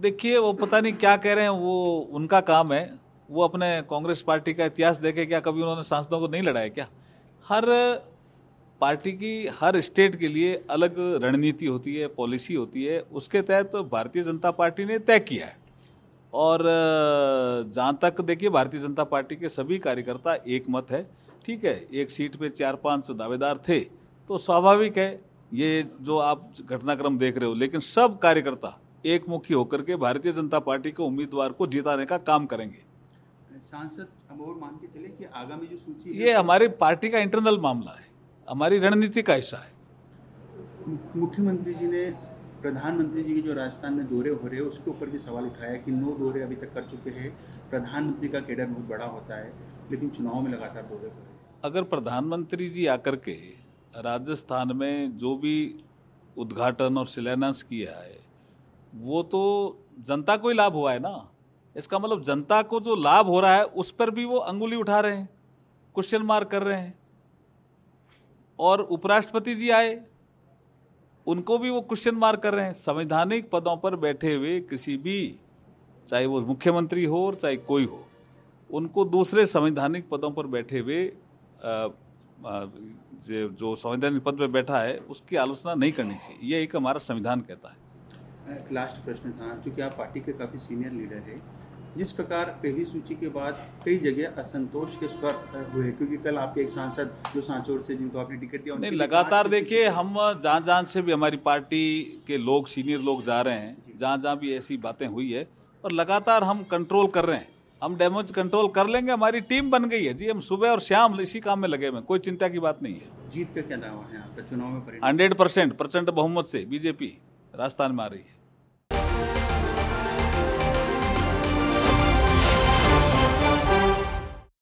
देखिए वो पता नहीं क्या कह रहे हैं वो उनका काम है वो अपने कांग्रेस पार्टी का इतिहास देखे क्या कभी उन्होंने सांसदों को नहीं लड़ाया क्या हर पार्टी की हर स्टेट के लिए अलग रणनीति होती है पॉलिसी होती है उसके तहत तो भारतीय जनता पार्टी ने तय किया है और जहाँ तक देखिए भारतीय जनता पार्टी के सभी कार्यकर्ता एक मत है ठीक है एक सीट पे चार पांच दावेदार थे तो स्वाभाविक है ये जो आप घटनाक्रम देख रहे हो लेकिन सब कार्यकर्ता एक मुखी होकर के भारतीय जनता पार्टी के उम्मीदवार को जिताने का काम करेंगे सांसद हम और मान के चले कि आगामी जो सूची ये हमारी पार्टी का इंटरनल मामला है हमारी रणनीति का हिस्सा है मुख्यमंत्री जी ने प्रधानमंत्री जी के जो राजस्थान में दौरे हो रहे हैं उसके ऊपर भी सवाल उठाया कि नौ दौरे अभी तक कर चुके हैं प्रधानमंत्री का केडर बहुत बड़ा होता है लेकिन चुनाव में लगातार दौरे हो अगर प्रधानमंत्री जी आकर के राजस्थान में जो भी उद्घाटन और शिलान्यास किया है वो तो जनता को ही लाभ हुआ है ना इसका मतलब जनता को जो लाभ हो रहा है उस पर भी वो अंगुली उठा रहे हैं क्वेश्चन मार्क कर रहे हैं और उपराष्ट्रपति जी आए उनको भी वो क्वेश्चन मार्क कर रहे हैं संवैधानिक पदों पर बैठे हुए किसी भी चाहे वो मुख्यमंत्री हो और चाहे कोई हो उनको दूसरे संवैधानिक पदों पर बैठे हुए जो संवैधानिक पद पर बैठा है उसकी आलोचना नहीं करनी चाहिए ये एक हमारा संविधान कहता है एक लास्ट प्रश्न था चूँकि आप पार्टी के काफ़ी सीनियर लीडर है जिस प्रकार पहली सूची के बाद कई जगह असंतोष के स्वर हुए क्योंकि कल आपके एक सांसद जो सांचोर से जिनको आपने टिकट दिया नहीं लगातार देखिए हम जहाँ जहाँ से भी हमारी पार्टी के लोग सीनियर लोग जा रहे हैं जहाँ जहाँ भी ऐसी बातें हुई है और लगातार हम कंट्रोल कर रहे हैं हम डैमेज कंट्रोल कर लेंगे हमारी टीम बन गई है जी हम सुबह और शाम इसी काम में लगे हुए कोई चिंता की बात नहीं है जीत का क्या दावा है आपका चुनाव में हंड्रेड परसेंट प्रचंड बहुमत से बीजेपी राजस्थान में आ रही है